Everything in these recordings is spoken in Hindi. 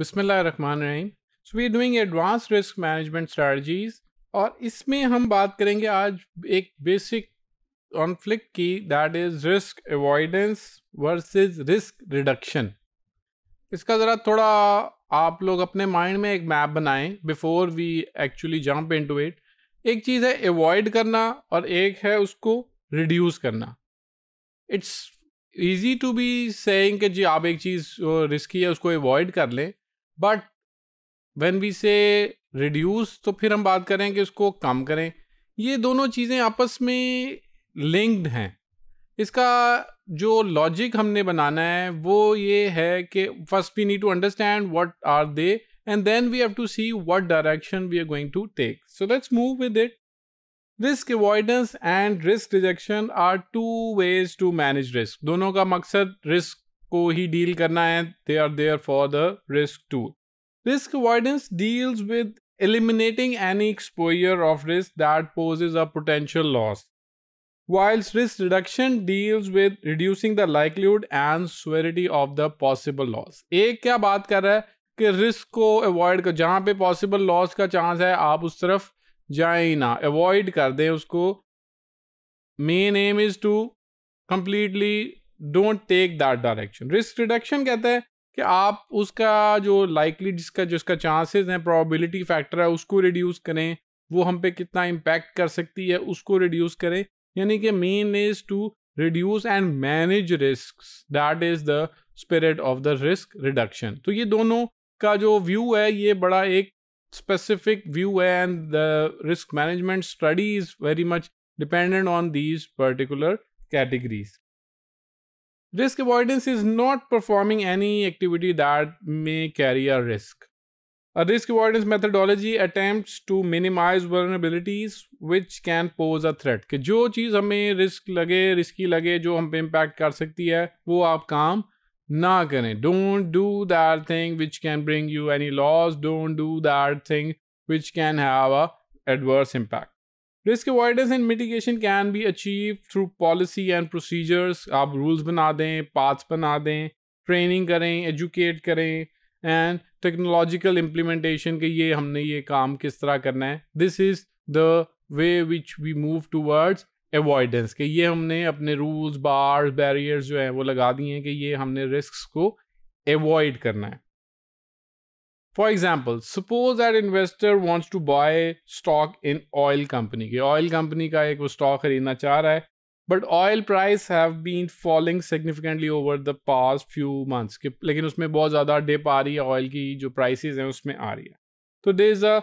बिस्मिल्लाह रहमान रहीम so we doing advance risk management strategies और इसमें हम बात करेंगे आज एक बेसिक कॉन्फ्लिक्ट की that is risk avoidance versus risk reduction इसका ज़रा थोड़ा आप लोग अपने माइंड में एक मैप बनाएं before we actually jump into it एक चीज़ है अवॉइड करना और एक है उसको रिड्यूस करना it's easy to be saying कि जी आप एक चीज़ रिस्की है उसको अवॉइड कर लें but when we say reduce तो फिर हम बात करें कि उसको कम करें ये दोनों चीज़ें आपस में लिंक्ड हैं इसका जो लॉजिक हमने बनाना है वो ये है कि first we need to understand what are they and then we have to see what direction we are going to take so let's move with it risk avoidance and risk rejection are two ways to manage risk दोनों का मकसद रिस्क को ही डील करना है they are there for the risk to risk avoidance deals with eliminating any exposure of risk that poses a potential loss. Whilst risk reduction deals with reducing the likelihood and severity of the possible loss. एक क्या बात कर रहा है कि रिस्क को अवॉइड कर जहाँ पे पॉसिबल लॉस का चांस है आप उस तरफ जाए ही ना अवॉइड कर दें उसको main aim is to completely don't take that direction risk reduction कहता है कि आप उसका जो लाइकली जिसका जिसका चांसेस हैं प्रोबेबिलिटी फैक्टर है उसको रिड्यूस करें वो हम पे कितना इम्पैक्ट कर सकती है उसको रिड्यूस करें यानी कि main is to reduce and manage risk that is the spirit of the risk reduction तो ये दोनों का जो व्यू है ये बड़ा एक स्पेसिफिक व्यू है and the risk management study is very much dependent on these particular categories Risk avoidance is not performing any activity that may carry a risk. A risk avoidance methodology attempts to minimize vulnerabilities which can pose a threat. कि जो चीज़ हमें risk लगे risky लगे जो हम पे इम्पैक्ट कर सकती है वो आप काम ना करें do that thing which can bring you any loss. Don't do that thing which can have a adverse impact. Risk avoidance and mitigation can be achieve through policy and procedures आप रूल्स बना दें पाथ्स बना दें ट्रेनिंग करें एजुकेट करें एंड टेक्नोलॉजिकल इम्प्लीमेंटेशन के ये हमने ये काम किस तरह करना है this is the way which we move towards avoidance के ये हमने अपने रूल्स बार्स बैरियर्स जो हैं वो लगा दिए हैं कि ये हमने रिस्क को एवॉइड करना है for example suppose at investor wants to buy stock in oil company की ऑयल कंपनी का एक वो स्टॉक खरीदना चाह रहा है but oil price have been falling significantly over the past few months के लेकिन उसमें बहुत ज़्यादा डिप आ रही है ऑयल की जो प्राइसेस हैं उसमें आ रही है तो there is a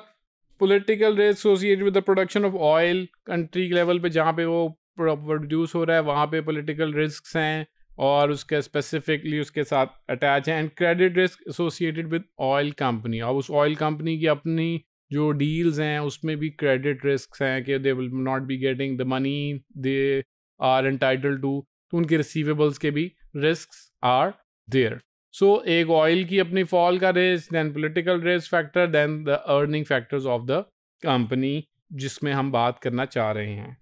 political rate associate with the production of oil country level पे जहाँ पे वो प्रोड्यूस हो रहा है वहाँ पे पोलिटिकल रिस्क हैं और उसके स्पेसिफिकली उसके साथ अटैच है and credit risk associated with oil company और उस ऑयल कंपनी की अपनी जो डील्स हैं उसमें भी क्रेडिट रिस्क हैं कि they will not be getting the money they are entitle to तो उनके रिसीवेबल्स के भी रिस्क आर देयर सो एक ऑयल की अपनी फॉल का risk than political risk factor than the earning factors of the company जिसमें हम बात करना चाह रहे हैं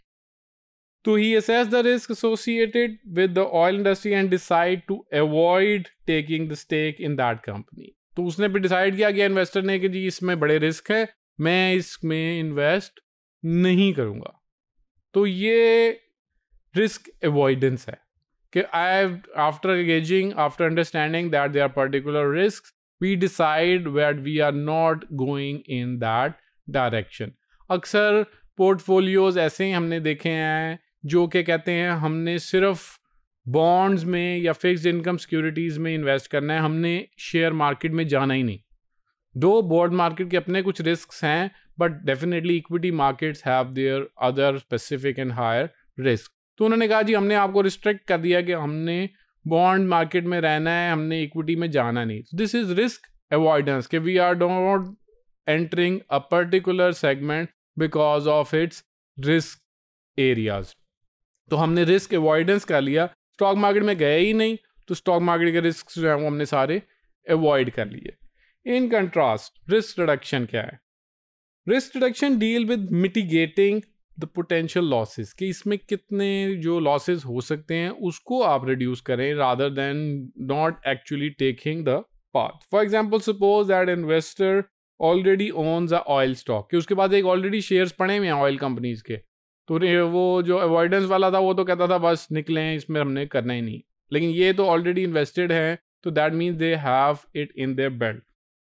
to he assess the risk associated with the oil industry and decide to avoid taking the stake in that company तो उसने भी डिसाइड किया गया इन्वेस्टर ने कि जी इसमें बड़े रिस्क है मैं इसमें इन्वेस्ट नहीं करूँगा तो ये रिस्क एवॉइडेंस है कि I after engaging after understanding that they are particular risk we decide what we are not going in that direction अक्सर पोर्टफोलियोज ऐसे ही हमने देखे हैं जो क्या कहते हैं हमने सिर्फ बॉन्ड्स में या फिक्स्ड इनकम सिक्योरिटीज़ में इन्वेस्ट करना है हमने शेयर मार्केट में जाना ही नहीं दो बॉन्ड मार्केट के अपने कुछ रिस्क हैं but definitely equity markets have their other specific and higher risk तो उन्होंने कहा जी हमने आपको रिस्ट्रिक्ट कर दिया कि हमने बॉन्ड मार्केट में रहना है हमने इक्विटी में जाना नहीं दिस इज रिस्क अवॉइडेंस कि we are don't entering a particular segment because of its risk areas तो हमने रिस्क अवॉइडेंस कर लिया स्टॉक मार्केट में गए ही नहीं तो स्टॉक मार्केट के रिस्क जो है वो हमने सारे अवॉइड कर लिए इन कंट्रास्ट रिस्क रिडक्शन क्या है risk reduction deal with mitigating the potential losses कि इसमें कितने जो लॉसेस हो सकते हैं उसको आप रिड्यूस करें rather than not actually taking the path for example suppose that investor already owns a oil stock कि उसके बाद एक ऑलरेडी शेयर्स पड़े हुए हैं ऑयल कंपनीज के तो वो जो अवॉइडेंस वाला था वो तो कहता था बस निकलें इसमें हमने करना ही नहीं लेकिन ये तो ऑलरेडी इन्वेस्टेड है तो that means they have it in their belt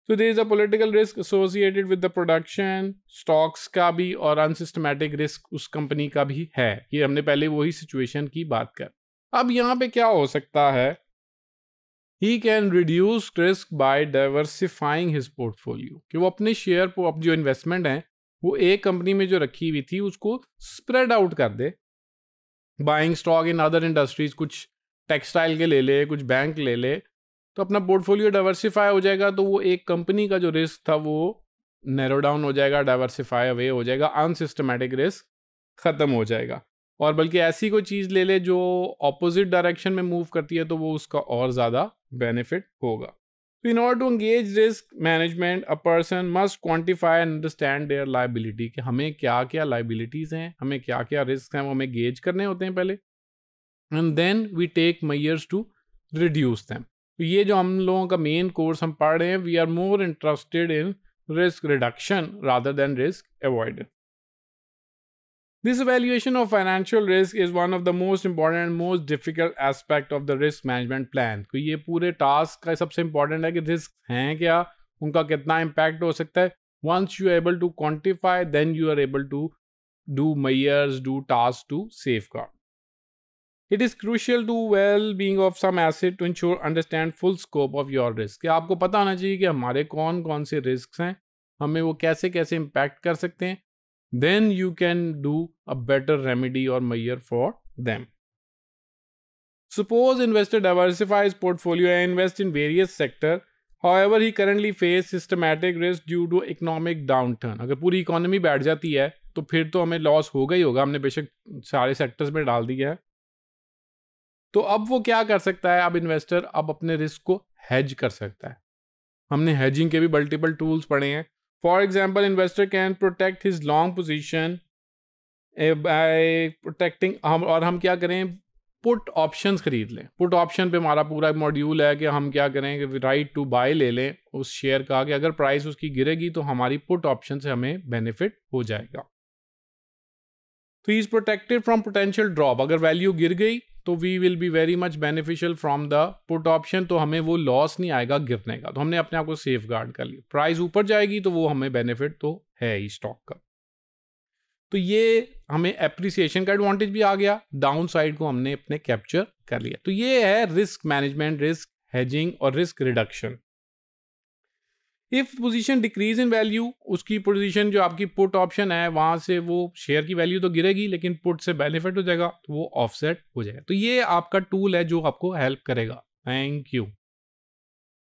so there is a political risk associated with the production stocks का भी और अनसिस्टमेटिक रिस्क उस कंपनी का भी है ये हमने पहले वही सिचुएशन की बात कर अब यहाँ पे क्या हो सकता है he can reduce risk by diversifying his portfolio कि वो अपने शेयर को अब जो इन्वेस्टमेंट हैं वो एक कंपनी में जो रखी हुई थी उसको स्प्रेड आउट कर दे buying stock in other industries कुछ टेक्सटाइल के ले ले कुछ बैंक ले ले तो अपना पोर्टफोलियो डाइवर्सिफाई हो जाएगा तो वो एक कंपनी का जो रिस्क था वो नैरो डाउन हो जाएगा डाइवर्सिफाई अवे हो जाएगा अनसिस्टमेटिक रिस्क ख़त्म हो जाएगा और बल्कि ऐसी कोई चीज़ ले ले जो ऑपोजिट डायरेक्शन में मूव करती है तो वो उसका और ज़्यादा बेनिफिट होगा तो in order to engage risk management a person must quantify and understand their liability कि हमें क्या क्या लाइबिलिटीज हैं हमें क्या क्या रिस्क हैं वो हमें गेज करने होते हैं पहले and then we take measures to reduce them ये जो हम लोगों का मेन कोर्स हम पढ़ रहे हैं we are more interested in risk reduction rather than risk avoidance this evaluation of financial risk is one of the most important and most difficult aspect of the risk management plan. क्योंकि तो ये पूरे टास्क का सबसे इंपॉर्टेंट है कि रिस्क हैं क्या उनका कितना इम्पैक्ट हो सकता है once you are able to quantify then you are able to do measures do task to safe का it is crucial to well being of some asset to ensure understand full scope of your risk आपको पता होना चाहिए कि हमारे कौन कौन से रिस्क हैं हमें वो कैसे कैसे इम्पैक्ट कर सकते हैं then you can do a better remedy or measure for them. Suppose investor diversifies portfolio and invests in various sector. However, he currently face systematic risk due to economic downturn. अगर पूरी economy बैठ जाती है तो फिर तो हमें loss होगा ही होगा हमने बेशक सारे sectors में डाल दिया है तो अब वो क्या कर सकता है अब इन्वेस्टर अब अपने रिस्क को हैज कर सकता है हमने हेजिंग के भी मल्टीपल टूल्स पढ़े हैं For example, investor can protect his long position eh, by protecting हम और हम क्या करें पुट ऑप्शंस खरीद लें पुट ऑप्शन पे हमारा पूरा मॉड्यूल है कि हम क्या करें कि राइट टू बाय ले लें उस शेयर का कि अगर प्राइस उसकी गिरेगी तो हमारी पुट ऑप्शन से हमें बेनिफिट हो जाएगा तो is protected from potential drop अगर वैल्यू गिर गई तो we will be very much beneficial from the put option तो हमें वो लॉस नहीं आएगा गिरने का तो हमने अपने आप को सेफ गार्ड कर लिया प्राइस ऊपर जाएगी तो वो हमें बेनिफिट तो है ही स्टॉक का तो ये हमें एप्रिसिएशन का एडवांटेज भी आ गया डाउन साइड को हमने अपने कैप्चर कर लिया तो ये है रिस्क मैनेजमेंट रिस्क हेजिंग और risk reduction if position decrease in value उसकी पोजीशन जो आपकी पुट ऑप्शन है वहाँ से वो शेयर की वैल्यू तो गिरेगी लेकिन पुट से बेनिफिट हो जाएगा तो वो ऑफसेट हो जाएगा तो ये आपका टूल है जो आपको हेल्प करेगा थैंक यू